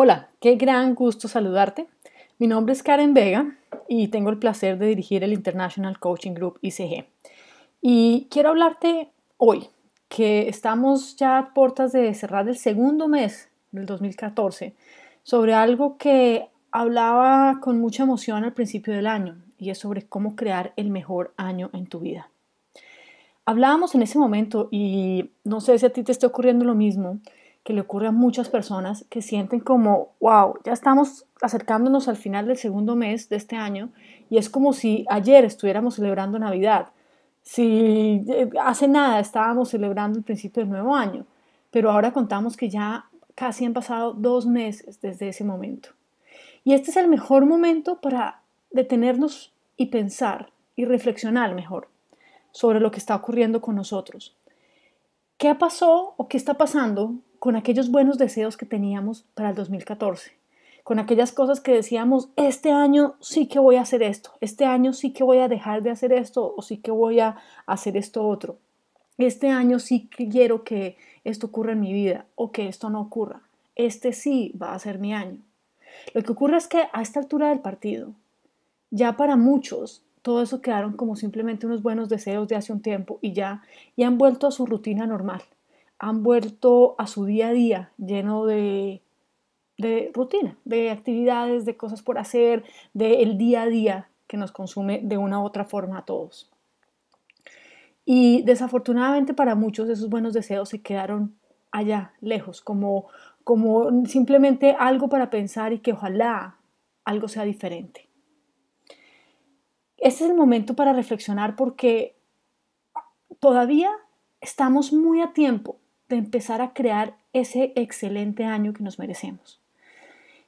Hola, qué gran gusto saludarte. Mi nombre es Karen Vega y tengo el placer de dirigir el International Coaching Group ICG. Y quiero hablarte hoy que estamos ya a puertas de cerrar el segundo mes del 2014 sobre algo que hablaba con mucha emoción al principio del año y es sobre cómo crear el mejor año en tu vida. Hablábamos en ese momento y no sé si a ti te está ocurriendo lo mismo, que le ocurre a muchas personas que sienten como, wow, ya estamos acercándonos al final del segundo mes de este año y es como si ayer estuviéramos celebrando Navidad. Si eh, hace nada estábamos celebrando el principio del nuevo año, pero ahora contamos que ya casi han pasado dos meses desde ese momento. Y este es el mejor momento para detenernos y pensar y reflexionar mejor sobre lo que está ocurriendo con nosotros. ¿Qué ha pasado o qué está pasando con aquellos buenos deseos que teníamos para el 2014, con aquellas cosas que decíamos, este año sí que voy a hacer esto, este año sí que voy a dejar de hacer esto o sí que voy a hacer esto otro, este año sí quiero que esto ocurra en mi vida o que esto no ocurra, este sí va a ser mi año. Lo que ocurre es que a esta altura del partido, ya para muchos, todo eso quedaron como simplemente unos buenos deseos de hace un tiempo y ya, y han vuelto a su rutina normal han vuelto a su día a día lleno de, rutina, de actividades, de cosas por hacer, del día a día que nos consume de una u otra forma a todos. Y desafortunadamente para muchos esos buenos deseos se quedaron allá, lejos, como, como simplemente algo para pensar y que ojalá algo sea diferente. Este es el momento para reflexionar porque todavía estamos muy a tiempo de empezar a crear ese excelente año que nos merecemos.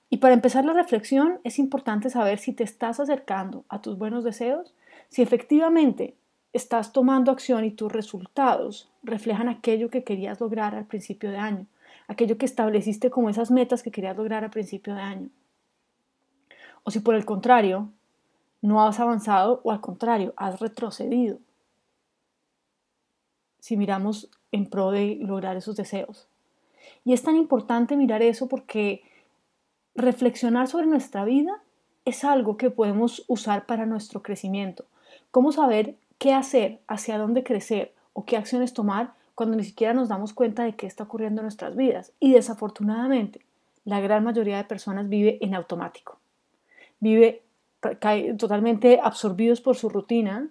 Y para empezar la reflexión es importante saber si te estás acercando a tus buenos deseos, si efectivamente estás tomando acción y tus resultados reflejan aquello que querías lograr al principio de año, aquello que estableciste como esas metas que querías lograr al principio de año. O si por el contrario, no has avanzado o al contrario, has retrocedido si miramos en pro de lograr esos deseos. Y es tan importante mirar eso porque reflexionar sobre nuestra vida es algo que podemos usar para nuestro crecimiento. ¿Cómo saber qué hacer, hacia dónde crecer o qué acciones tomar cuando ni siquiera nos damos cuenta de qué está ocurriendo en nuestras vidas? Y desafortunadamente, la gran mayoría de personas vive en automático. Vive totalmente absorbidos por su rutina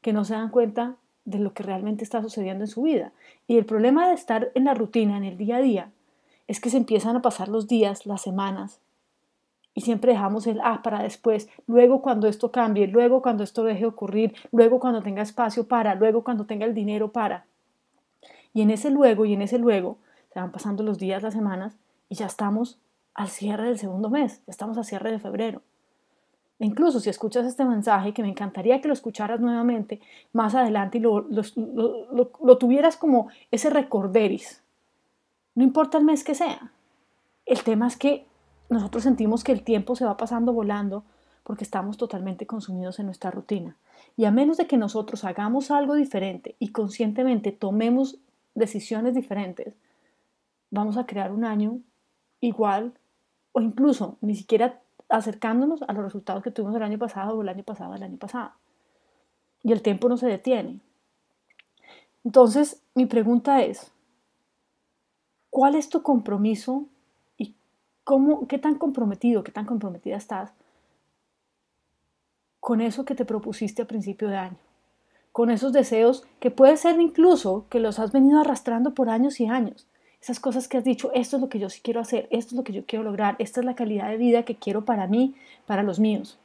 que no se dan cuenta de lo que realmente está sucediendo en su vida. Y el problema de estar en la rutina, en el día a día, es que se empiezan a pasar los días, las semanas, y siempre dejamos el ah para después, luego cuando esto cambie, luego cuando esto deje ocurrir, luego cuando tenga espacio para, luego cuando tenga el dinero para. Y en ese luego y en ese luego se van pasando los días, las semanas, y ya estamos al cierre del segundo mes, ya estamos al cierre de febrero. Incluso si escuchas este mensaje, que me encantaría que lo escucharas nuevamente más adelante y lo, lo, tuvieras como ese recorderis. No importa el mes que sea. El tema es que nosotros sentimos que el tiempo se va pasando volando porque estamos totalmente consumidos en nuestra rutina. Y a menos de que nosotros hagamos algo diferente y conscientemente tomemos decisiones diferentes, vamos a crear un año igual o incluso ni siquiera acercándonos a los resultados que tuvimos el año pasado o el año pasado, el año pasado. Y el tiempo no se detiene. Entonces, mi pregunta es, ¿cuál es tu compromiso y cómo, qué tan comprometido, qué tan comprometida estás con eso que te propusiste a principio de año? Con esos deseos que puede ser incluso que los has venido arrastrando por años y años, esas cosas que has dicho, esto es lo que yo sí quiero hacer, esto es lo que yo quiero lograr, esta es la calidad de vida que quiero para mí, para los míos.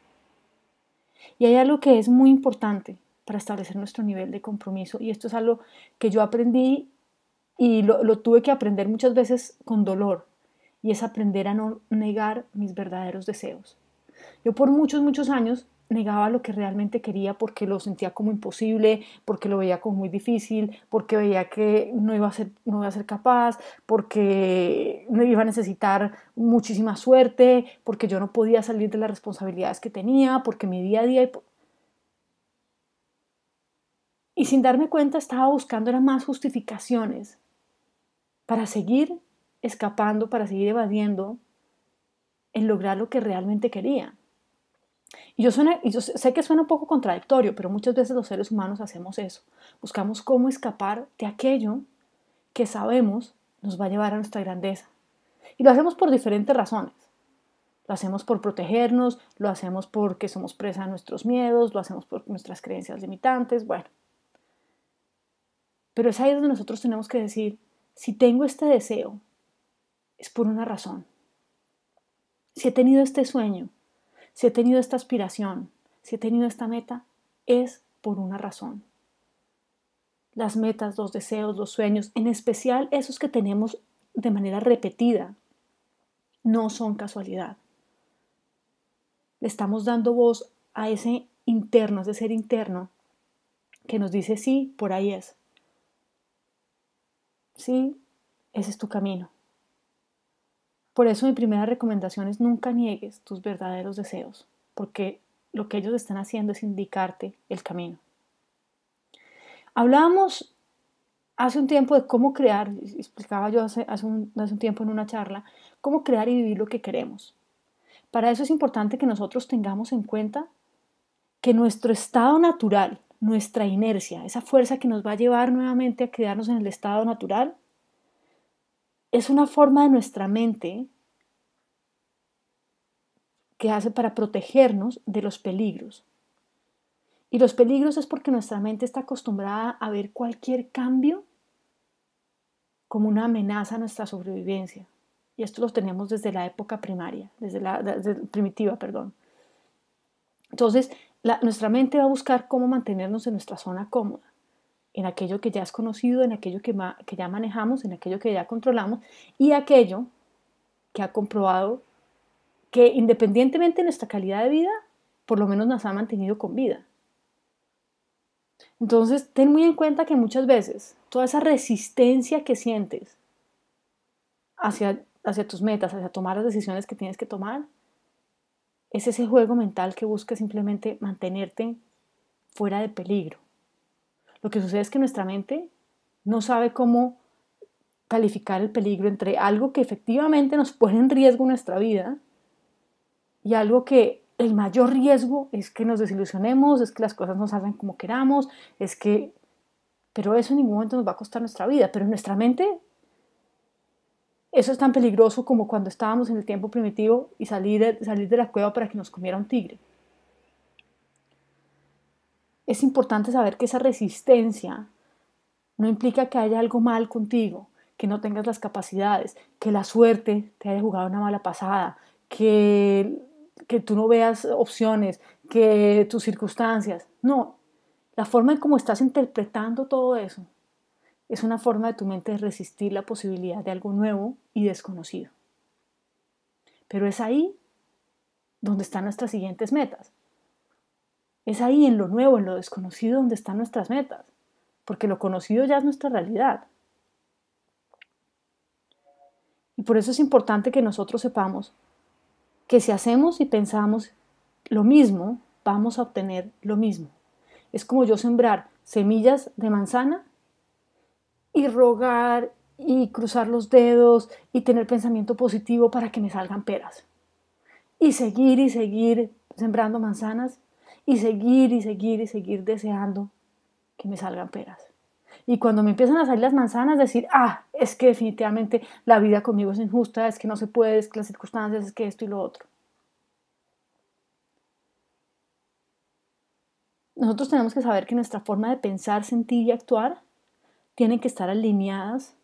Y hay algo que es muy importante para establecer nuestro nivel de compromiso y esto es algo que yo aprendí y lo, lo tuve que aprender muchas veces con dolor y es aprender a no negar mis verdaderos deseos. Yo por muchos, muchos años negaba lo que realmente quería porque lo sentía como imposible, porque lo veía como muy difícil, porque veía que no iba a ser, no a ser capaz, porque me iba a necesitar muchísima suerte, porque yo no podía salir de las responsabilidades que tenía, porque mi día a día... Y sin darme cuenta estaba buscando las más justificaciones para seguir escapando, para seguir evadiendo en lograr lo que realmente quería. Y yo, suena, sé que suena un poco contradictorio, pero muchas veces los seres humanos hacemos eso. Buscamos cómo escapar de aquello que sabemos nos va a llevar a nuestra grandeza. Y lo hacemos por diferentes razones. Lo hacemos por protegernos, lo hacemos porque somos presa de nuestros miedos, lo hacemos por nuestras creencias limitantes, bueno. Pero es ahí donde nosotros tenemos que decir, si tengo este deseo, es por una razón. Si he tenido este sueño, si he tenido esta aspiración, si he tenido esta meta, es por una razón. Las metas, los deseos, los sueños, en especial esos que tenemos de manera repetida, no son casualidad. Le estamos dando voz a ese interno, a ese ser interno, que nos dice, sí, por ahí es. Sí, ese es tu camino. Por eso mi primera recomendación es nunca niegues tus verdaderos deseos, porque lo que ellos están haciendo es indicarte el camino. Hablábamos hace un tiempo de cómo crear, explicaba yo hace, un, un tiempo en una charla, cómo crear y vivir lo que queremos. Para eso es importante que nosotros tengamos en cuenta que nuestro estado natural, nuestra inercia, esa fuerza que nos va a llevar nuevamente a quedarnos en el estado natural, es una forma de nuestra mente que hace para protegernos de los peligros. Y los peligros es porque nuestra mente está acostumbrada a ver cualquier cambio como una amenaza a nuestra sobrevivencia. Y esto lo tenemos desde la época primaria, desde la primitiva, perdón. Entonces, nuestra mente va a buscar cómo mantenernos en nuestra zona cómoda en aquello que ya has conocido, en aquello que, que ya manejamos, en aquello que ya controlamos y aquello que ha comprobado que independientemente de nuestra calidad de vida, por lo menos nos ha mantenido con vida. Entonces, ten muy en cuenta que muchas veces toda esa resistencia que sientes hacia, hacia tus metas, hacia tomar las decisiones que tienes que tomar, es ese juego mental que busca simplemente mantenerte fuera de peligro. Lo que sucede es que nuestra mente no sabe cómo calificar el peligro entre algo que efectivamente nos pone en riesgo nuestra vida y algo que el mayor riesgo es que nos desilusionemos, es que las cosas no salgan como queramos, es que... Pero eso en ningún momento nos va a costar nuestra vida, pero en nuestra mente eso es tan peligroso como cuando estábamos en el tiempo primitivo y salir salir de la cueva para que nos comiera un tigre es importante saber que esa resistencia no implica que haya algo mal contigo, que no tengas las capacidades, que la suerte te haya jugado una mala pasada, que, que tú no veas opciones, que tus circunstancias. No, la forma en cómo estás interpretando todo eso es una forma de tu mente de resistir la posibilidad de algo nuevo y desconocido. Pero es ahí donde están nuestras siguientes metas. Es ahí en lo nuevo, en lo desconocido, donde están nuestras metas, porque lo conocido ya es nuestra realidad. Y por eso es importante que nosotros sepamos que si hacemos y pensamos lo mismo, vamos a obtener lo mismo. Es como yo sembrar semillas de manzana y rogar y cruzar los dedos y tener pensamiento positivo para que me salgan peras. Y seguir y seguir sembrando manzanas y seguir y seguir y seguir deseando que me salgan peras. Y cuando me empiezan a salir las manzanas, decir, ah, es que definitivamente la vida conmigo es injusta, es que no se puede, es que las circunstancias, es que esto y lo otro. Nosotros tenemos que saber que nuestra forma de pensar, sentir y actuar tienen que estar alineadas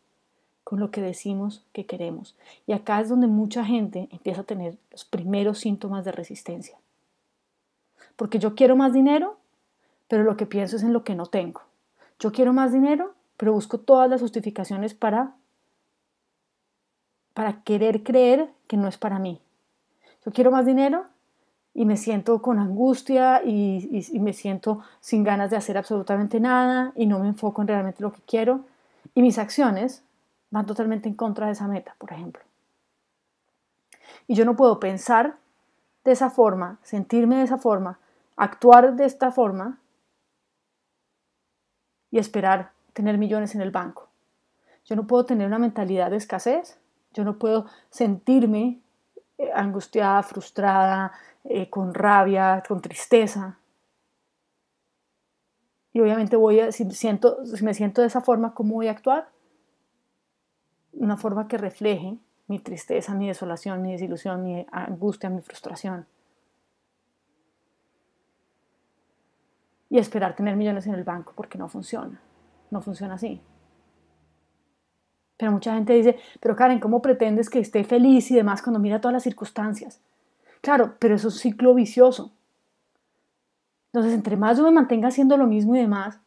con lo que decimos que queremos. Y acá es donde mucha gente empieza a tener los primeros síntomas de resistencia porque yo quiero más dinero, pero lo que pienso es en lo que no tengo. Yo quiero más dinero, pero busco todas las justificaciones para para querer creer que no es para mí. Yo quiero más dinero y me siento con angustia y, y me siento sin ganas de hacer absolutamente nada y no me enfoco en realmente lo que quiero y mis acciones van totalmente en contra de esa meta, por ejemplo. Y yo no puedo pensar de esa forma, sentirme de esa forma, actuar de esta forma y esperar tener millones en el banco. Yo no puedo tener una mentalidad de escasez, yo no puedo sentirme eh, angustiada, frustrada, eh, con rabia, con tristeza. Y obviamente voy a, siento, si me siento de esa forma, ¿cómo voy a actuar? Una forma que refleje mi tristeza, mi desolación, mi desilusión, mi angustia, mi frustración. y esperar tener millones en el banco porque no funciona. No funciona así. Pero mucha gente dice, pero Karen, ¿cómo pretendes que esté feliz y demás cuando mira todas las circunstancias? Claro, pero eso es un ciclo vicioso. Entonces, entre más yo me mantenga haciendo lo mismo y demás,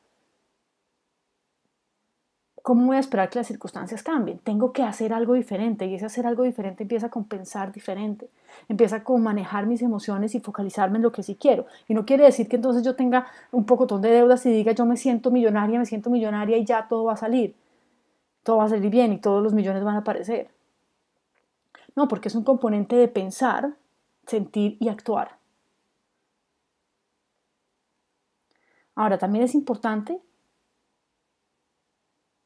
¿cómo voy a esperar que las circunstancias cambien? Tengo que hacer algo diferente y ese hacer algo diferente empieza con pensar diferente, empieza con manejar mis emociones y focalizarme en lo que sí quiero. Y no quiere decir que entonces yo tenga un poco de deudas y diga yo me siento millonaria, me siento millonaria y ya todo va a salir, todo va a salir bien y todos los millones van a aparecer. No, porque es un componente de pensar, sentir y actuar. Ahora, también es importante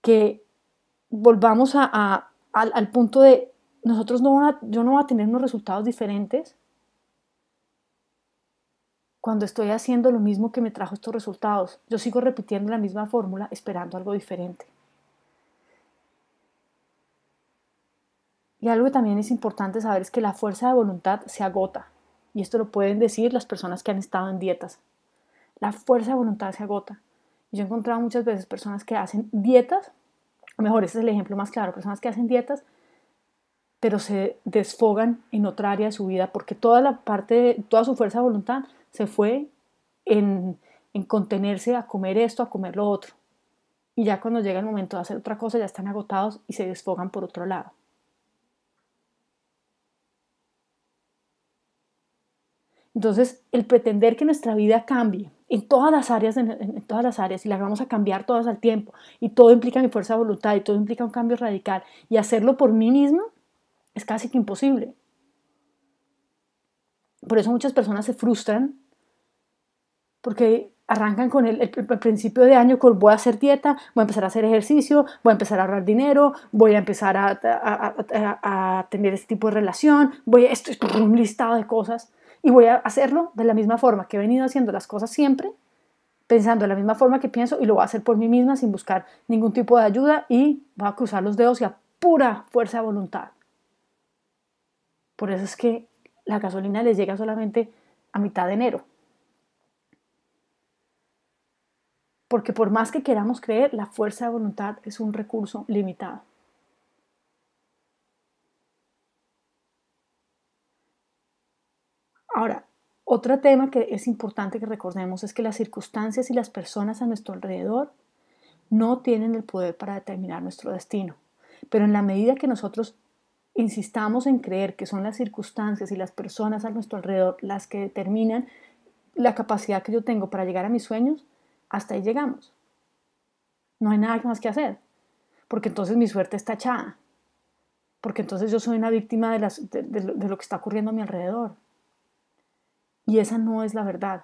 que volvamos al, punto de nosotros no yo no voy a tener unos resultados diferentes cuando estoy haciendo lo mismo que me trajo estos resultados. Yo sigo repitiendo la misma fórmula esperando algo diferente. Y algo que también es importante saber es que la fuerza de voluntad se agota. Y esto lo pueden decir las personas que han estado en dietas. La fuerza de voluntad se agota. Yo he encontrado muchas veces personas que hacen dietas, mejor, ese es el ejemplo más claro, personas que hacen dietas, pero se desfogan en otra área de su vida porque toda la parte, toda su fuerza de voluntad se fue en, en contenerse a comer esto, a comer lo otro. Y ya cuando llega el momento de hacer otra cosa, ya están agotados y se desfogan por otro lado. Entonces, el pretender que nuestra vida cambie en todas las áreas, en, todas las áreas, y las vamos a cambiar todas al tiempo, y todo implica mi fuerza de voluntad, y todo implica un cambio radical, y hacerlo por mí mismo es casi que imposible. Por eso muchas personas se frustran, porque arrancan con el, principio de año con voy a hacer dieta, voy a empezar a hacer ejercicio, voy a empezar a ahorrar dinero, voy a empezar a, a, a, tener este tipo de relación, voy a, esto es un listado de cosas y voy a hacerlo de la misma forma que he venido haciendo las cosas siempre, pensando de la misma forma que pienso y lo voy a hacer por mí misma sin buscar ningún tipo de ayuda y voy a cruzar los dedos y a pura fuerza de voluntad. Por eso es que la gasolina les llega solamente a mitad de enero. Porque por más que queramos creer, la fuerza de voluntad es un recurso limitado. Otro tema que es importante que recordemos es que las circunstancias y las personas a nuestro alrededor no tienen el poder para determinar nuestro destino. Pero en la medida que nosotros insistamos en creer que son las circunstancias y las personas a nuestro alrededor las que determinan la capacidad que yo tengo para llegar a mis sueños, hasta ahí llegamos. No hay nada más que hacer, porque entonces mi suerte está echada, porque entonces yo soy una víctima de, de lo que está ocurriendo a mi alrededor y esa no es la verdad.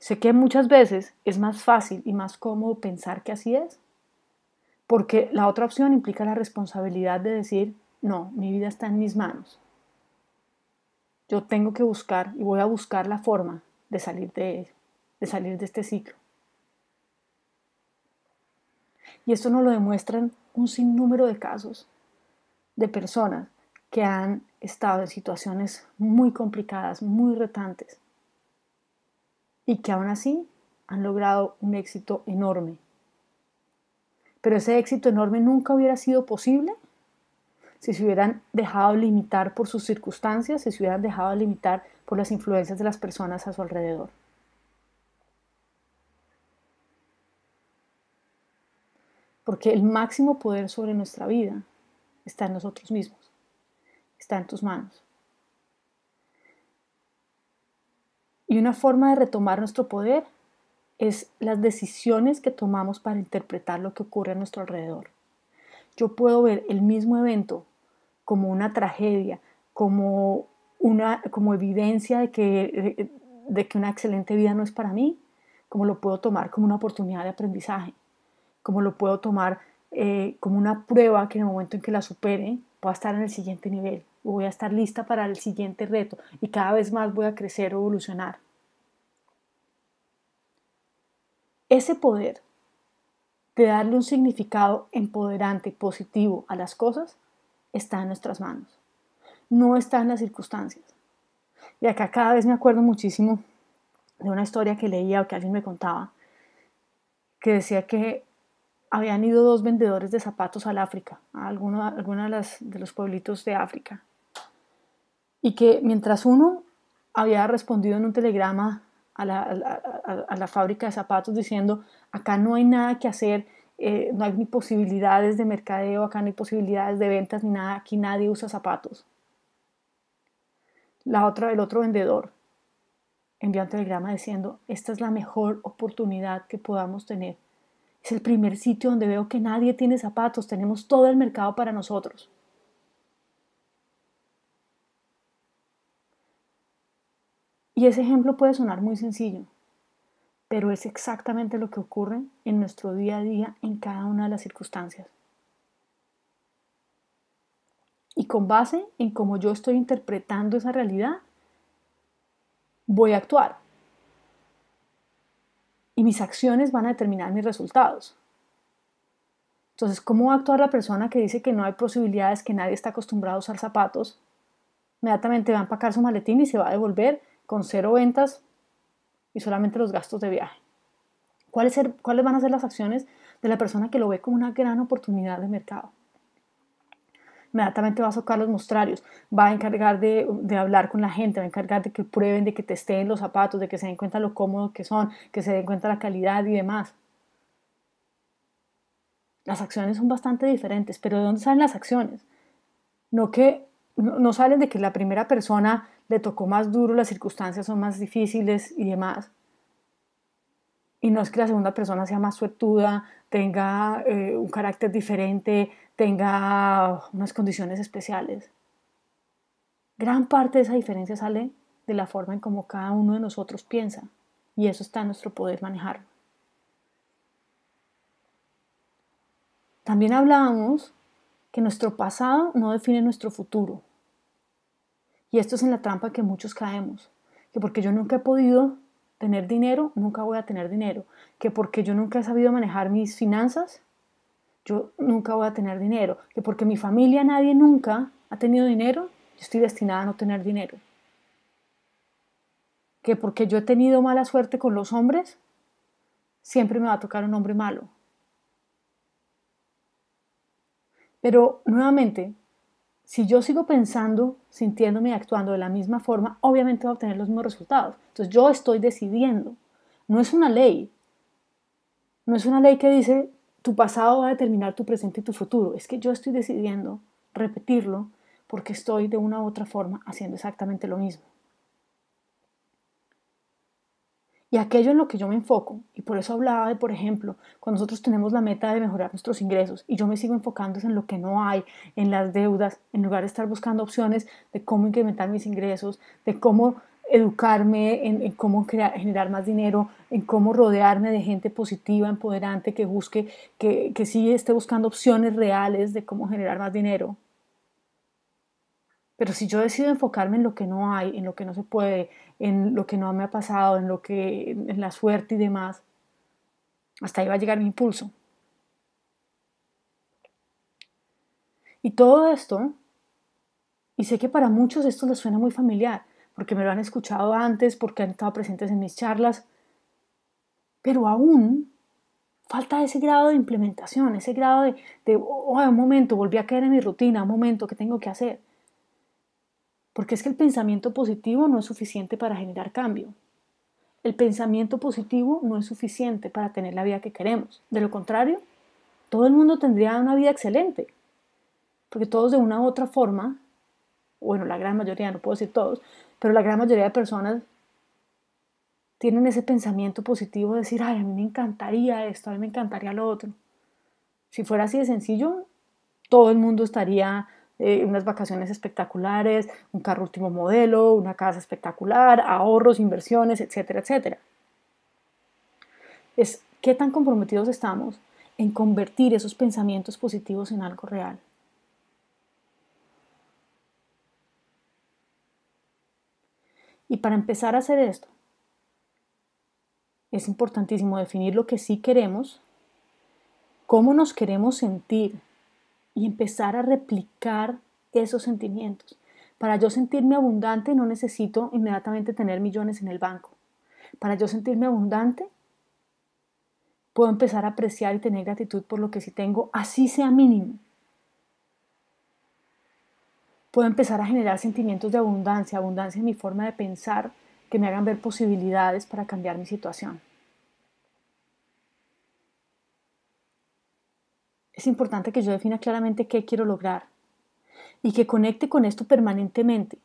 Sé que muchas veces es más fácil y más cómodo pensar que así es, porque la otra opción implica la responsabilidad de decir, no, mi vida está en mis manos. Yo tengo que buscar y voy a buscar la forma de salir de de salir de este ciclo. Y esto nos lo demuestran un sinnúmero de casos de personas que han estado en situaciones muy complicadas, muy retantes, y que aún así han logrado un éxito enorme. Pero ese éxito enorme nunca hubiera sido posible si se hubieran dejado limitar por sus circunstancias, si se hubieran dejado limitar por las influencias de las personas a su alrededor. Porque el máximo poder sobre nuestra vida está en nosotros mismos está en tus manos. Y una forma de retomar nuestro poder es las decisiones que tomamos para interpretar lo que ocurre a nuestro alrededor. Yo puedo ver el mismo evento como una tragedia, como, una, como evidencia de que, de que una excelente vida no es para mí, como lo puedo tomar como una oportunidad de aprendizaje, como lo puedo tomar eh, como una prueba que en el momento en que la supere pueda estar en el siguiente nivel voy a estar lista para el siguiente reto y cada vez más voy a crecer o evolucionar. Ese poder de darle un significado empoderante, y positivo a las cosas, está en nuestras manos. No está en las circunstancias. Y acá cada vez me acuerdo muchísimo de una historia que leía o que alguien me contaba, que decía que habían ido dos vendedores de zapatos al África, a alguno, de los pueblitos de África y que mientras uno había respondido en un telegrama a la, fábrica de zapatos diciendo, acá no hay nada que hacer, eh, no hay ni posibilidades de mercadeo, acá no hay posibilidades de ventas ni nada, aquí nadie usa zapatos. La otra, el otro vendedor envió un telegrama diciendo, esta es la mejor oportunidad que podamos tener. Es el primer sitio donde veo que nadie tiene zapatos, tenemos todo el mercado para nosotros. Y ese ejemplo puede sonar muy sencillo, pero es exactamente lo que ocurre en nuestro día a día en cada una de las circunstancias. Y con base en cómo yo estoy interpretando esa realidad, voy a actuar. Y mis acciones van a determinar mis resultados. Entonces, ¿cómo va a actuar la persona que dice que no hay posibilidades, que nadie está acostumbrado a usar zapatos? Inmediatamente va a empacar su maletín y se va a devolver con cero ventas y solamente los gastos de viaje. ¿Cuáles, ser, ¿Cuáles van a ser las acciones de la persona que lo ve como una gran oportunidad de mercado? inmediatamente va a sacar los mostrarios, va a encargar de, hablar con la gente, va a encargar de que prueben, de que testeen los zapatos, de que se den cuenta lo cómodos que son, que se den cuenta la calidad y demás. Las acciones son bastante diferentes, pero ¿de dónde salen las acciones? No que no salen de que la primera persona le tocó más duro, las circunstancias son más difíciles y demás. Y no es que la segunda persona sea más suertuda, tenga eh, un carácter diferente, tenga unas condiciones especiales. Gran parte de esa diferencia sale de la forma en como cada uno de nosotros piensa y eso está en nuestro poder manejar También hablábamos que nuestro pasado no define nuestro futuro. Y esto es en la trampa que muchos caemos, que porque yo nunca he podido tener dinero, nunca voy a tener dinero, que porque yo nunca he sabido manejar mis finanzas, yo nunca voy a tener dinero, que porque mi familia nadie nunca ha tenido dinero, yo estoy destinada a no tener dinero. Que porque yo he tenido mala suerte con los hombres, siempre me va a tocar un hombre malo. Pero nuevamente, si yo sigo pensando, sintiéndome y actuando de la misma forma, obviamente voy a obtener los mismos resultados. Entonces yo estoy decidiendo. No es una ley. No es una ley que dice tu pasado va a determinar tu presente y tu futuro. Es que yo estoy decidiendo repetirlo porque estoy de una u otra forma haciendo exactamente lo mismo. y aquello en lo que yo me enfoco. Y por eso hablaba de, por ejemplo, cuando nosotros tenemos la meta de mejorar nuestros ingresos y yo me sigo enfocando en lo que no hay, en las deudas, en lugar de estar buscando opciones de cómo incrementar mis ingresos, de cómo educarme en, cómo generar más dinero, en cómo rodearme de gente positiva, empoderante, que busque, que, que sí esté buscando opciones reales de cómo generar más dinero, pero si yo decido enfocarme en lo que no hay, en lo que no se puede, en lo que no me ha pasado, en lo que en la suerte y demás, hasta ahí va a llegar mi impulso. Y todo esto, y sé que para muchos esto les suena muy familiar, porque me lo han escuchado antes, porque han estado presentes en mis charlas, pero aún falta ese grado de implementación, ese grado de, de oh, un momento, volví a caer en mi rutina, un momento, ¿qué tengo que hacer? Porque es que el pensamiento positivo no es suficiente para generar cambio. El pensamiento positivo no es suficiente para tener la vida que queremos. De lo contrario, todo el mundo tendría una vida excelente. Porque todos de una u otra forma, bueno, la gran mayoría, no puedo decir todos, pero la gran mayoría de personas tienen ese pensamiento positivo de decir, ay, a mí me encantaría esto, a mí me encantaría lo otro. Si fuera así de sencillo, todo el mundo estaría eh, unas vacaciones espectaculares, un carro último modelo, una casa espectacular, ahorros, inversiones, etcétera, etcétera. Es qué tan comprometidos estamos en convertir esos pensamientos positivos en algo real. Y para empezar a hacer esto, es importantísimo definir lo que sí queremos, cómo nos queremos sentir y empezar a replicar esos sentimientos. Para yo sentirme abundante no necesito inmediatamente tener millones en el banco. Para yo sentirme abundante puedo empezar a apreciar y tener gratitud por lo que sí tengo, así sea mínimo. Puedo empezar a generar sentimientos de abundancia, abundancia en mi forma de pensar, que me hagan ver posibilidades para cambiar mi situación. es importante que yo defina claramente qué quiero lograr y que conecte con esto permanentemente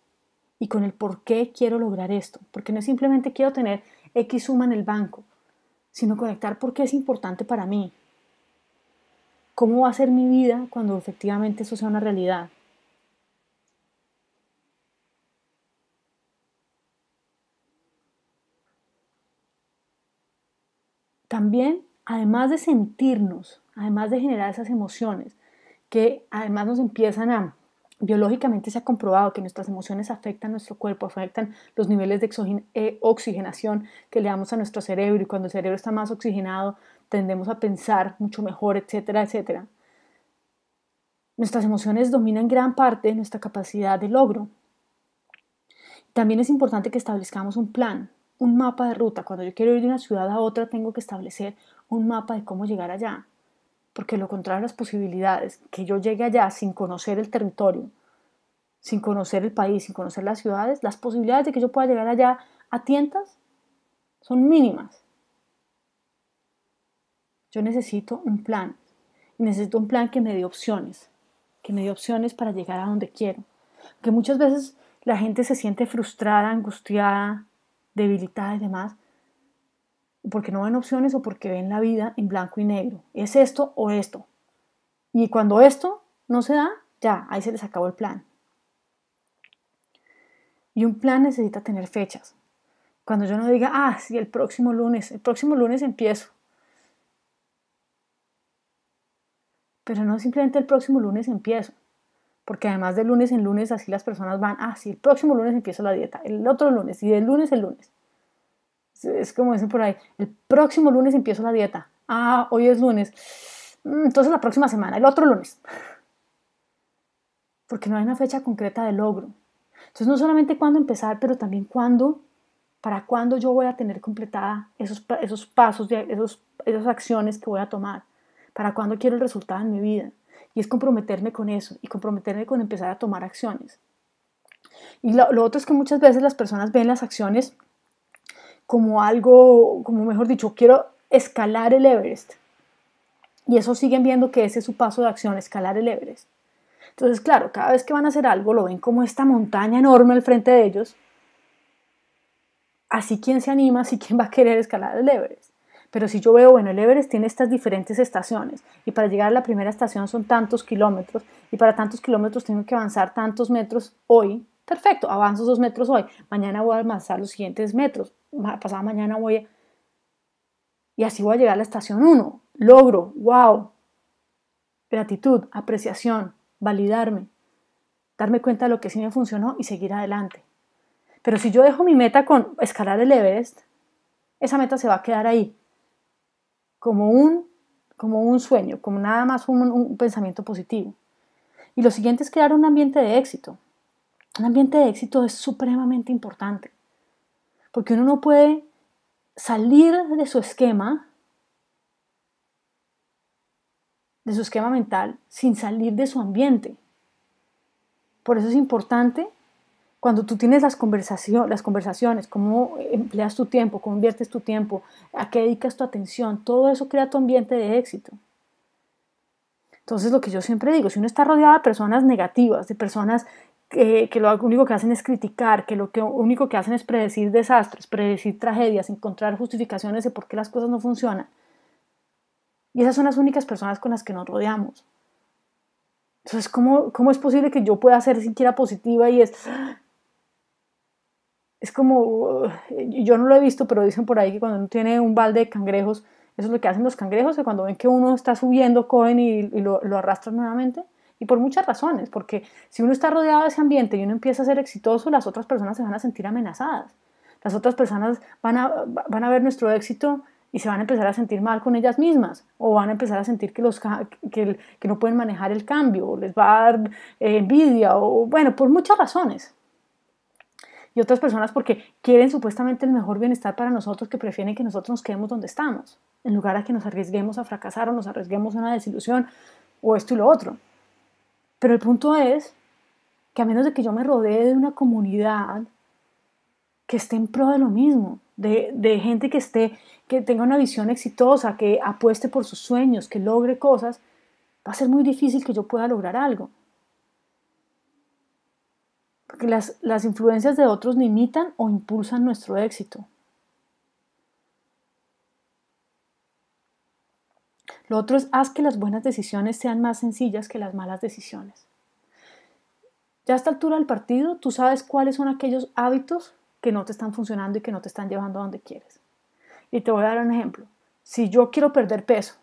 y con el por qué quiero lograr esto, porque no es simplemente quiero tener X suma en el banco, sino conectar por qué es importante para mí, cómo va a ser mi vida cuando efectivamente eso sea una realidad. También, además de sentirnos además de generar esas emociones, que además nos empiezan a, biológicamente se ha comprobado que nuestras emociones afectan nuestro cuerpo, afectan los niveles de eh, oxigenación que le damos a nuestro cerebro y cuando el cerebro está más oxigenado tendemos a pensar mucho mejor, etcétera, etcétera. Nuestras emociones dominan gran parte de nuestra capacidad de logro. También es importante que establezcamos un plan, un mapa de ruta. Cuando yo quiero ir de una ciudad a otra, tengo que establecer un mapa de cómo llegar allá porque lo contrario las posibilidades, que yo llegue allá sin conocer el territorio, sin conocer el país, sin conocer las ciudades, las posibilidades de que yo pueda llegar allá a tientas son mínimas. Yo necesito un plan, necesito un plan que me dé opciones, que me dé opciones para llegar a donde quiero. Que muchas veces la gente se siente frustrada, angustiada, debilitada y demás, porque no ven opciones o porque ven la vida en blanco y negro. Es esto o esto. Y cuando esto no se da, ya, ahí se les acabó el plan. Y un plan necesita tener fechas. Cuando yo no diga, ah, sí, el próximo lunes, el próximo lunes empiezo. Pero no simplemente el próximo lunes empiezo. Porque además de lunes en lunes, así las personas van, ah, sí, el próximo lunes empiezo la dieta, el otro lunes y del lunes el lunes es como dicen por ahí, el próximo lunes empiezo la dieta. Ah, hoy es lunes. Mm, entonces la próxima semana, el otro lunes. Porque no hay una fecha concreta de logro. Entonces no solamente cuándo empezar, pero también cuándo, para cuándo yo voy a tener completada esos, esos pasos, esos, esas acciones que voy a tomar. Para cuándo quiero el resultado en mi vida. Y es comprometerme con eso y comprometerme con empezar a tomar acciones. Y lo, lo otro es que muchas veces las personas ven las acciones como algo, como mejor dicho, quiero escalar el Everest. Y eso siguen viendo que ese es su paso de acción, escalar el Everest. Entonces, claro, cada vez que van a hacer algo, lo ven como esta montaña enorme al frente de ellos. Así quien se anima, así quién va a querer escalar el Everest. Pero si yo veo, bueno, el Everest tiene estas diferentes estaciones y para llegar a la primera estación son tantos kilómetros y para tantos kilómetros tengo que avanzar tantos metros hoy, perfecto, avanzo dos metros hoy, mañana voy a avanzar los siguientes metros, pasada mañana voy. Y así voy a llegar a la estación 1. Logro, wow. Gratitud, apreciación, validarme, darme cuenta de lo que sí me funcionó y seguir adelante. Pero si yo dejo mi meta con escalar el Everest, esa meta se va a quedar ahí, como un, como un sueño, como nada más un, un pensamiento positivo. Y lo siguiente es crear un ambiente de éxito. Un ambiente de éxito es supremamente importante porque uno no puede salir de su esquema, de su esquema mental, sin salir de su ambiente. Por eso es importante cuando tú tienes las, las conversaciones, cómo empleas tu tiempo, cómo inviertes tu tiempo, a qué dedicas tu atención, todo eso crea tu ambiente de éxito. Entonces, lo que yo siempre digo, si uno está rodeado de personas negativas, de personas que, lo único que hacen es criticar, que lo único que hacen es predecir desastres, predecir tragedias, encontrar justificaciones de por qué las cosas no funcionan. Y esas son las únicas personas con las que nos rodeamos. Entonces, ¿cómo, es posible que yo pueda ser siquiera positiva y es... Es como, uh, yo no lo he visto, pero dicen por ahí que cuando uno tiene un balde de cangrejos, eso es lo que hacen los cangrejos, que cuando ven que uno está subiendo, cogen y, lo, lo arrastran nuevamente. Y por muchas razones, porque si uno está rodeado de ese ambiente y uno empieza a ser exitoso, las otras personas se van a sentir amenazadas. Las otras personas van a, van a ver nuestro éxito y se van a empezar a sentir mal con ellas mismas o van a empezar a sentir que, los, que, que no pueden manejar el cambio o les va a dar eh, envidia o bueno, por muchas razones. Y otras personas porque quieren supuestamente el mejor bienestar para nosotros que prefieren que nosotros nos quedemos donde estamos, en lugar a que nos arriesguemos a fracasar o nos arriesguemos a una desilusión o esto y lo otro. Pero el punto es que a menos de que yo me rodee de una comunidad que esté en pro de lo mismo, de, gente que esté, que tenga una visión exitosa, que apueste por sus sueños, que logre cosas, va a ser muy difícil que yo pueda lograr algo. Porque las, las influencias de otros limitan o impulsan nuestro éxito. Lo otro es haz que las buenas decisiones sean más sencillas que las malas decisiones. Ya a esta altura del partido, tú sabes cuáles son aquellos hábitos que no te están funcionando y que no te están llevando a donde quieres. Y te voy a dar un ejemplo. Si yo quiero perder peso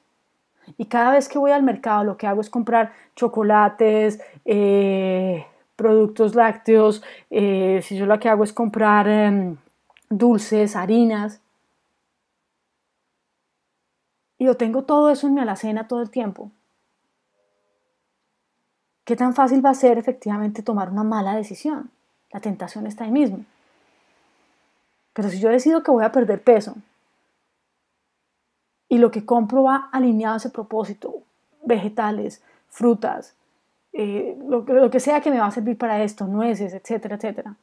y cada vez que voy al mercado lo que hago es comprar chocolates, eh, productos lácteos, eh, si yo lo que hago es comprar em, dulces, harinas, y yo tengo todo eso en mi alacena todo el tiempo. ¿Qué tan fácil va a ser efectivamente tomar una mala decisión? La tentación está ahí mismo. Pero si yo decido que voy a perder peso y lo que compro va alineado a ese propósito, vegetales, frutas, eh, lo, que sea que me va a servir para esto, nueces, etcétera, etcétera.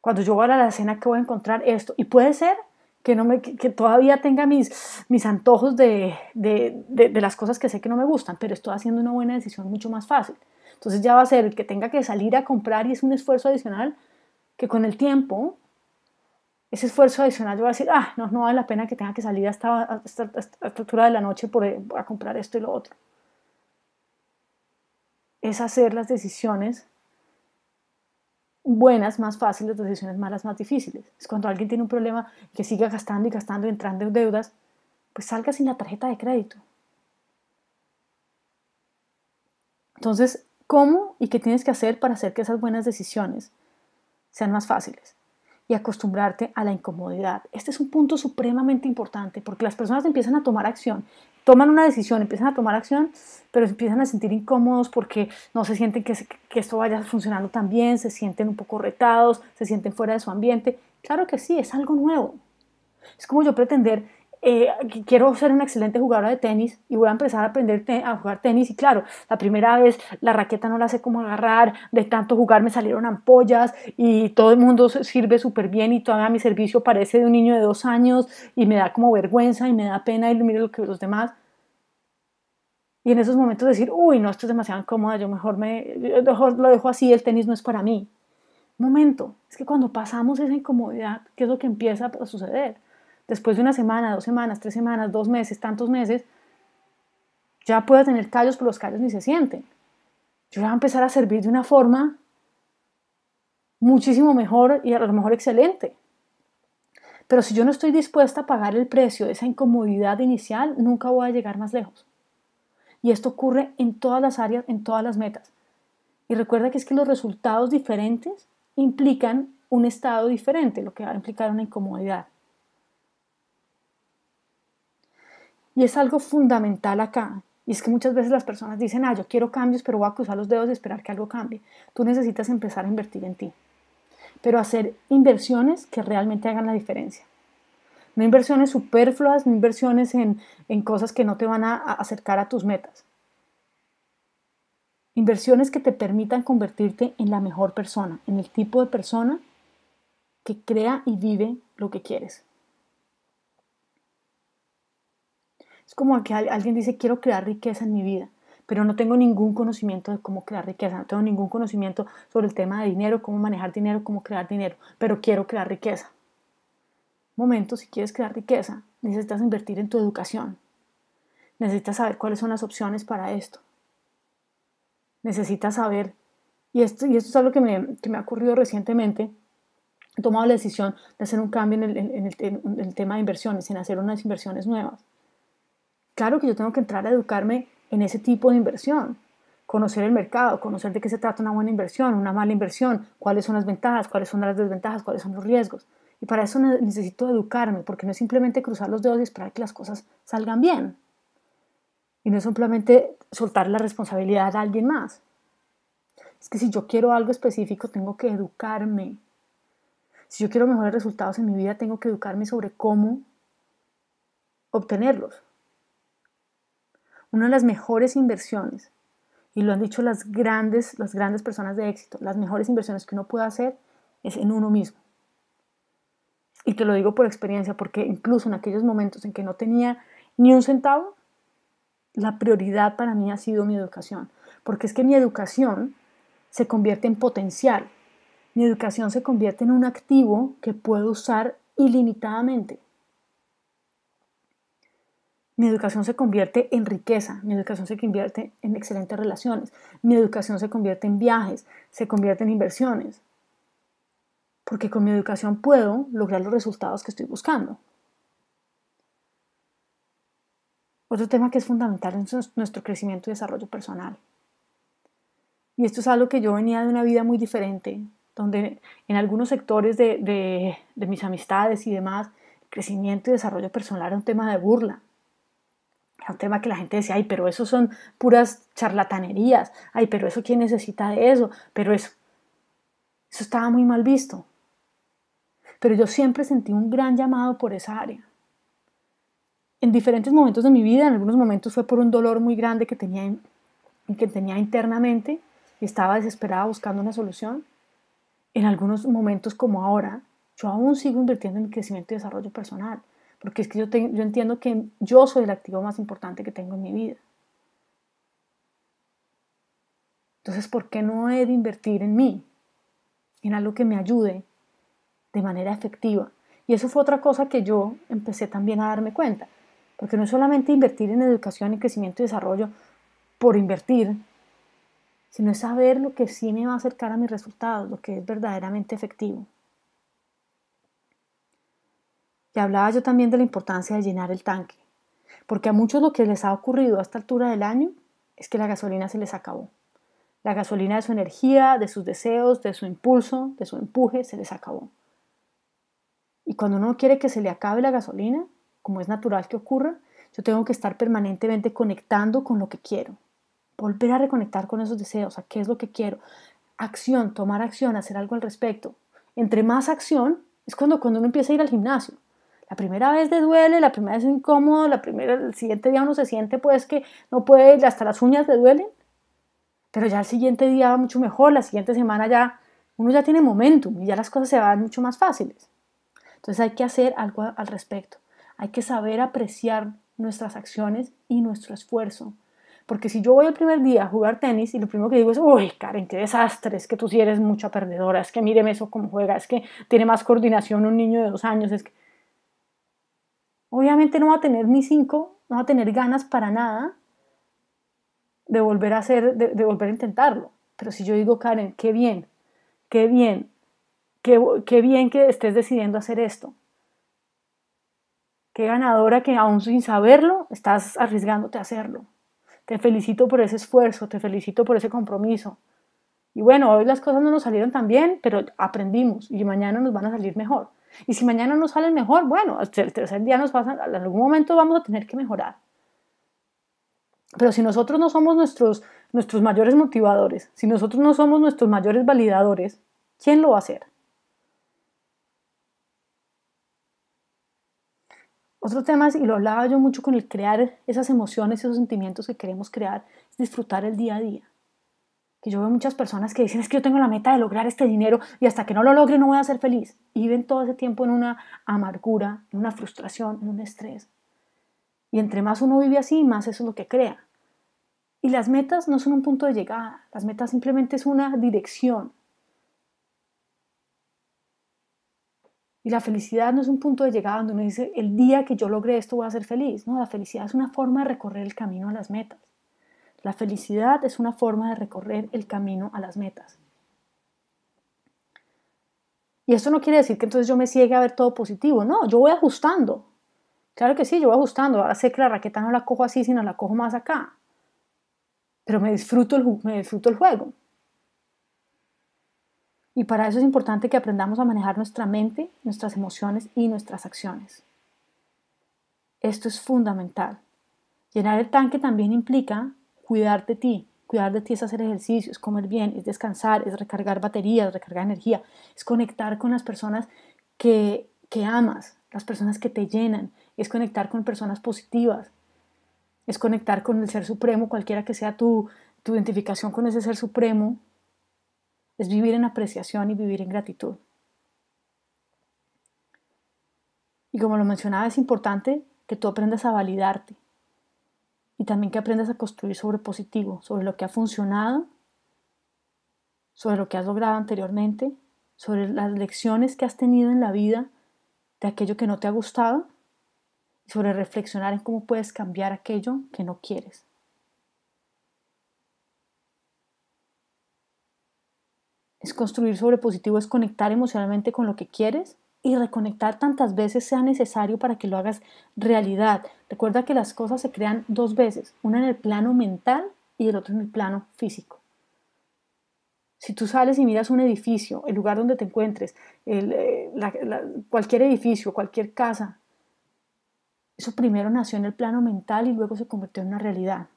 Cuando yo voy a la cena que voy a encontrar esto, y puede ser que, no me, que todavía tenga mis, mis antojos de, de, de, las cosas que sé que no me gustan, pero estoy haciendo una buena decisión mucho más fácil. Entonces ya va a ser el que tenga que salir a comprar y es un esfuerzo adicional que con el tiempo, ese esfuerzo adicional yo voy a decir, ah, no, no vale la pena que tenga que salir hasta esta altura de la noche por, a comprar esto y lo otro. Es hacer las decisiones buenas más fáciles, decisiones malas más difíciles. Es cuando alguien tiene un problema que siga gastando y gastando y entrando en deudas, pues salga sin la tarjeta de crédito. Entonces, ¿cómo y qué tienes que hacer para hacer que esas buenas decisiones sean más fáciles? y acostumbrarte a la incomodidad. Este es un punto supremamente importante porque las personas empiezan a tomar acción, toman una decisión, empiezan a tomar acción, pero empiezan a sentir incómodos porque no se sienten que, que esto vaya funcionando tan bien, se sienten un poco retados, se sienten fuera de su ambiente. Claro que sí, es algo nuevo. Es como yo pretender eh, quiero ser una excelente jugadora de tenis y voy a empezar a aprender a jugar tenis y claro, la primera vez la raqueta no la sé cómo agarrar, de tanto jugar me salieron ampollas y todo el mundo sirve súper bien y todavía mi servicio parece de un niño de dos años y me da como vergüenza y me da pena y miro lo que los demás. Y en esos momentos decir, uy, no, esto es demasiado incómodo, yo mejor, me, lo dejo así, el tenis no es para mí. Momento, es que cuando pasamos esa incomodidad, ¿qué es lo que empieza a suceder? después de una semana, dos semanas, tres semanas, dos meses, tantos meses, ya pueda tener callos, pero los callos ni se sienten. Yo voy a empezar a servir de una forma muchísimo mejor y a lo mejor excelente. Pero si yo no estoy dispuesta a pagar el precio de esa incomodidad inicial, nunca voy a llegar más lejos. Y esto ocurre en todas las áreas, en todas las metas. Y recuerda que es que los resultados diferentes implican un estado diferente, lo que va a implicar una incomodidad. Y es algo fundamental acá. Y es que muchas veces las personas dicen, ah, yo quiero cambios, pero voy a cruzar los dedos y esperar que algo cambie. Tú necesitas empezar a invertir en ti. Pero hacer inversiones que realmente hagan la diferencia. No inversiones superfluas, no inversiones en, cosas que no te van a acercar a tus metas. Inversiones que te permitan convertirte en la mejor persona, en el tipo de persona que crea y vive lo que quieres. Es como que alguien dice, quiero crear riqueza en mi vida, pero no tengo ningún conocimiento de cómo crear riqueza, no tengo ningún conocimiento sobre el tema de dinero, cómo manejar dinero, cómo crear dinero, pero quiero crear riqueza. Momento, si quieres crear riqueza, necesitas invertir en tu educación. Necesitas saber cuáles son las opciones para esto. Necesitas saber, y esto, y esto es algo que me, ha ocurrido recientemente, he tomado la decisión de hacer un cambio en el, en el tema de inversiones, en hacer unas inversiones nuevas Claro que yo tengo que entrar a educarme en ese tipo de inversión, conocer el mercado, conocer de qué se trata una buena inversión, una mala inversión, cuáles son las ventajas, cuáles son las desventajas, cuáles son los riesgos. Y para eso necesito educarme, porque no es simplemente cruzar los dedos y esperar que las cosas salgan bien. Y no es simplemente soltar la responsabilidad a alguien más. Es que si yo quiero algo específico, tengo que educarme. Si yo quiero mejores resultados en mi vida, tengo que educarme sobre cómo obtenerlos una de las mejores inversiones, y lo han dicho las grandes, las grandes personas de éxito, las mejores inversiones que uno puede hacer es en uno mismo. Y te lo digo por experiencia, porque incluso en aquellos momentos en que no tenía ni un centavo, la prioridad para mí ha sido mi educación, porque es que mi educación se convierte en potencial, mi educación se convierte en un activo que puedo usar ilimitadamente. Mi educación se convierte en riqueza, mi educación se convierte en excelentes relaciones, mi educación se convierte en viajes, se convierte en inversiones. Porque con mi educación puedo lograr los resultados que estoy buscando. Otro tema que es fundamental es nuestro crecimiento y desarrollo personal. Y esto es algo que yo venía de una vida muy diferente, donde en algunos sectores de, mis amistades y demás, crecimiento y desarrollo personal era un tema de burla. Es un tema que la gente decía, ay, pero eso son puras charlatanerías, ay, pero eso quién necesita de eso, pero eso. Eso estaba muy mal visto. Pero yo siempre sentí un gran llamado por esa área. En diferentes momentos de mi vida, en algunos momentos fue por un dolor muy grande que tenía, que tenía internamente y estaba desesperada buscando una solución. En algunos momentos como ahora, yo aún sigo invirtiendo en crecimiento y desarrollo personal. Porque es que yo, entiendo que yo soy el activo más importante que tengo en mi vida. Entonces, ¿por qué no he de invertir en mí? En algo que me ayude de manera efectiva. Y eso fue otra cosa que yo empecé también a darme cuenta. Porque no es solamente invertir en educación y crecimiento y desarrollo por invertir, sino es saber lo que sí me va a acercar a mis resultados, lo que es verdaderamente efectivo hablaba yo también de la importancia de llenar el tanque, porque a muchos lo que les ha ocurrido a esta altura del año es que la gasolina se les acabó. La gasolina de su energía, de sus deseos, de su impulso, de su empuje, se les acabó. Y cuando uno quiere que se le acabe la gasolina, como es natural que ocurra, yo tengo que estar permanentemente conectando con lo que quiero. Volver a reconectar con esos deseos, a qué es lo que quiero. Acción, tomar acción, hacer algo al respecto. Entre más acción es cuando, cuando uno empieza a ir al gimnasio. La primera vez le duele, la primera vez es incómodo, la primera, el siguiente día uno se siente pues que no puede, ir, hasta las uñas le duelen, pero ya el siguiente día va mucho mejor, la siguiente semana ya uno ya tiene momentum y ya las cosas se van mucho más fáciles. Entonces hay que hacer algo al respecto, hay que saber apreciar nuestras acciones y nuestro esfuerzo. Porque si yo voy el primer día a jugar tenis y lo primero que digo es, uy, Karen, qué desastre, es que tú sí eres mucha perdedora, es que míreme eso cómo juega, es que tiene más coordinación un niño de dos años, es que obviamente no va a tener ni cinco, no va a tener ganas para nada de volver a hacer, de, volver a intentarlo. Pero si yo digo, Karen, qué bien, qué bien, qué, qué bien que estés decidiendo hacer esto. Qué ganadora que aún sin saberlo, estás arriesgándote a hacerlo. Te felicito por ese esfuerzo, te felicito por ese compromiso. Y bueno, hoy las cosas no nos salieron tan bien, pero aprendimos y mañana nos van a salir mejor. Y si mañana no salen mejor, bueno, hasta el tercer día nos pasa, en algún momento vamos a tener que mejorar. Pero si nosotros no somos nuestros, nuestros mayores motivadores, si nosotros no somos nuestros mayores validadores, ¿quién lo va a hacer? Otro tema y lo hablaba yo mucho con el crear esas emociones, esos sentimientos que queremos crear, es disfrutar el día a día que yo veo muchas personas que dicen es que yo tengo la meta de lograr este dinero y hasta que no lo logre no voy a ser feliz. Y viven todo ese tiempo en una amargura, en una frustración, en un estrés. Y entre más uno vive así, más eso es lo que crea. Y las metas no son un punto de llegada, las metas simplemente es una dirección. Y la felicidad no es un punto de llegada donde uno dice, el día que yo logre esto voy a ser feliz. No, la felicidad es una forma de recorrer el camino a las metas. La felicidad es una forma de recorrer el camino a las metas. Y esto no quiere decir que entonces yo me ciegue a ver todo positivo. No, yo voy ajustando. Claro que sí, yo voy ajustando. Ahora sé que la raqueta no la cojo así, sino la cojo más acá. Pero me disfruto el, me disfruto el juego. Y para eso es importante que aprendamos a manejar nuestra mente, nuestras emociones y nuestras acciones. Esto es fundamental. Llenar el tanque también implica cuidar de ti. Cuidar de ti es hacer ejercicios, comer bien, es descansar, es recargar baterías, recargar energía, es conectar con las personas que, que amas, las personas que te llenan, es conectar con personas positivas, es conectar con el Ser Supremo, cualquiera que sea tu identificación con ese Ser Supremo, es vivir en apreciación y vivir en gratitud. Y como lo mencionaba, es importante que tú aprendas a validarte, también que aprendas a construir sobre positivo, sobre lo que ha funcionado, sobre lo que has logrado anteriormente, sobre las lecciones que has tenido en la vida de aquello que no te ha gustado, y sobre reflexionar en cómo puedes cambiar aquello que no quieres. Es construir sobre positivo, es conectar emocionalmente con lo que quieres y reconectar tantas veces sea necesario para que lo hagas realidad. Recuerda que las cosas se crean dos veces, una en el plano mental y el otro en el plano físico. Si tú sales y miras un edificio, el lugar donde te encuentres, eh, cualquier edificio, cualquier casa, eso primero nació en el plano mental y luego se convirtió en una realidad.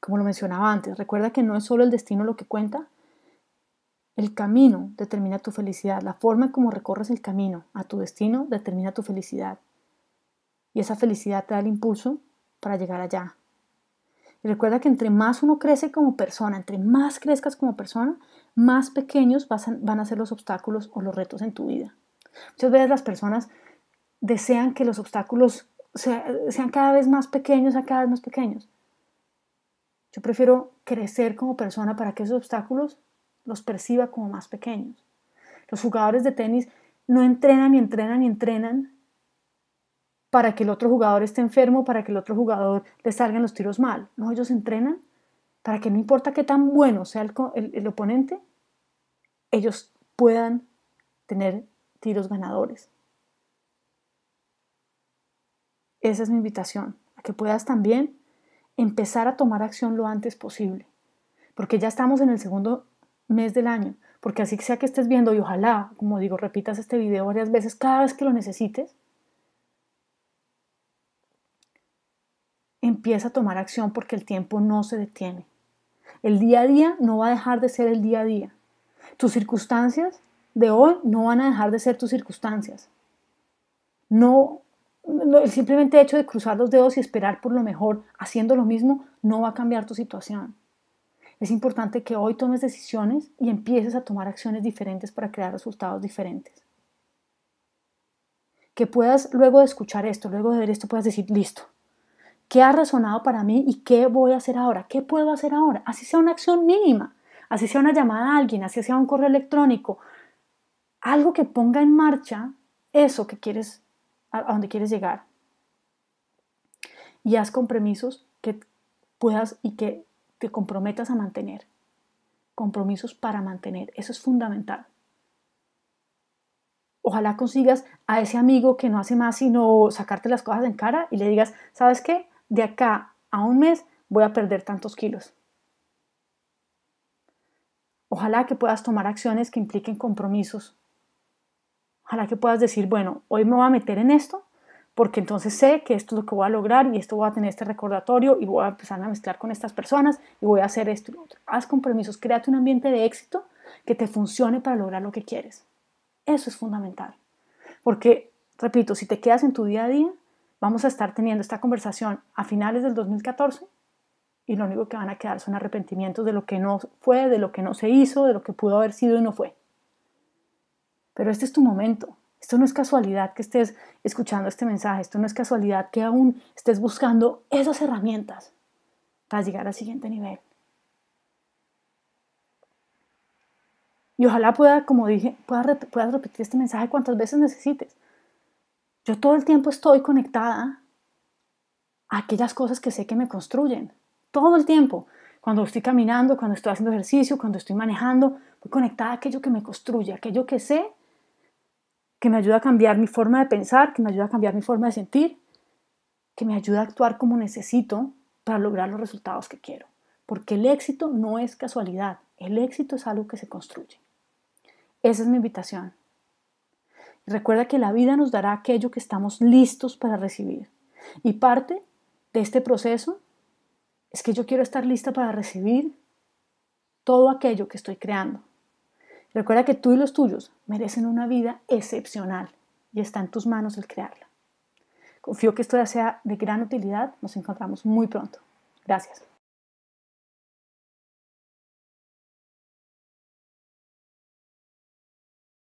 Como lo mencionaba antes, recuerda que no es solo el destino lo que cuenta, el camino determina tu felicidad, la forma en cómo recorres el camino a tu destino determina tu felicidad. Y esa felicidad te da el impulso para llegar allá. Y recuerda que entre más uno crece como persona, entre más crezcas como persona, más pequeños van a ser los obstáculos o los retos en tu vida. Muchas veces las personas desean que los obstáculos sean cada vez más pequeños, a cada vez más pequeños. Yo prefiero crecer como persona para que esos obstáculos los perciba como más pequeños. Los jugadores de tenis no entrenan y entrenan y entrenan para que el otro jugador esté enfermo, para que el otro jugador le salgan los tiros mal. No, ellos entrenan para que no importa qué tan bueno sea el, oponente, ellos puedan tener tiros ganadores. Esa es mi invitación, a que puedas también empezar a tomar acción lo antes posible, porque ya estamos en el segundo mes del año, porque así sea que estés viendo y ojalá, como digo, repitas este video varias veces cada vez que lo necesites, empieza a tomar acción porque el tiempo no se detiene. El día a día no va a dejar de ser el día a día. Tus circunstancias de hoy no van a dejar de ser tus circunstancias. No, el simplemente hecho de cruzar los dedos y esperar por lo mejor haciendo lo mismo no va a cambiar tu situación. Es importante que hoy tomes decisiones y empieces a tomar acciones diferentes para crear resultados diferentes. Que puedas, luego de escuchar esto, luego de ver esto, puedas decir, listo, ¿qué ha resonado para mí y qué voy a hacer ahora? ¿Qué puedo hacer ahora? Así sea una acción mínima, así sea una llamada a alguien, así sea un correo electrónico, algo que ponga en marcha eso que quieres, a donde quieres llegar. Y haz compromisos que puedas y que te comprometas a mantener. Compromisos para mantener. Eso es fundamental. Ojalá consigas a ese amigo que no hace más sino sacarte las cosas en cara y le digas, ¿sabes qué? De acá a un mes voy a perder tantos kilos. Ojalá que puedas tomar acciones que impliquen compromisos. Ojalá que puedas decir, bueno, hoy me voy a meter en esto porque entonces sé que esto es lo que voy a lograr y esto voy a tener este recordatorio y voy a empezar a mezclar con estas personas y voy a hacer esto y lo otro. Haz compromisos, créate un ambiente de éxito que te funcione para lograr lo que quieres. Eso es fundamental, porque, repito, si te quedas en tu día a día, vamos a estar teniendo esta conversación a finales del 2014 y lo único que van a quedar son arrepentimientos de lo que no fue, de lo que no se hizo, de lo que pudo haber sido y no fue. Pero este es tu momento, esto no es casualidad que estés escuchando este mensaje, esto no es casualidad que aún estés buscando esas herramientas para llegar al siguiente nivel. Y ojalá pueda, como dije, puedas, repetir este mensaje cuantas veces necesites. Yo todo el tiempo estoy conectada a aquellas cosas que sé que me construyen. Todo el tiempo. Cuando estoy caminando, cuando estoy haciendo ejercicio, cuando estoy manejando, voy conectada a aquello que me construye, aquello que sé que me ayuda a cambiar mi forma de pensar, que me ayuda a cambiar mi forma de sentir, que me ayuda a actuar como necesito para lograr los resultados que quiero. Porque el éxito no es casualidad, el éxito es algo que se construye. Esa es mi invitación. recuerda que la vida nos dará aquello que estamos listos para recibir. Y parte de este proceso es que yo quiero estar lista para recibir todo aquello que estoy creando. Recuerda que tú y los tuyos merecen una vida excepcional y está en tus manos el crearla. Confío que esto ya sea de gran utilidad. Nos encontramos muy pronto. Gracias.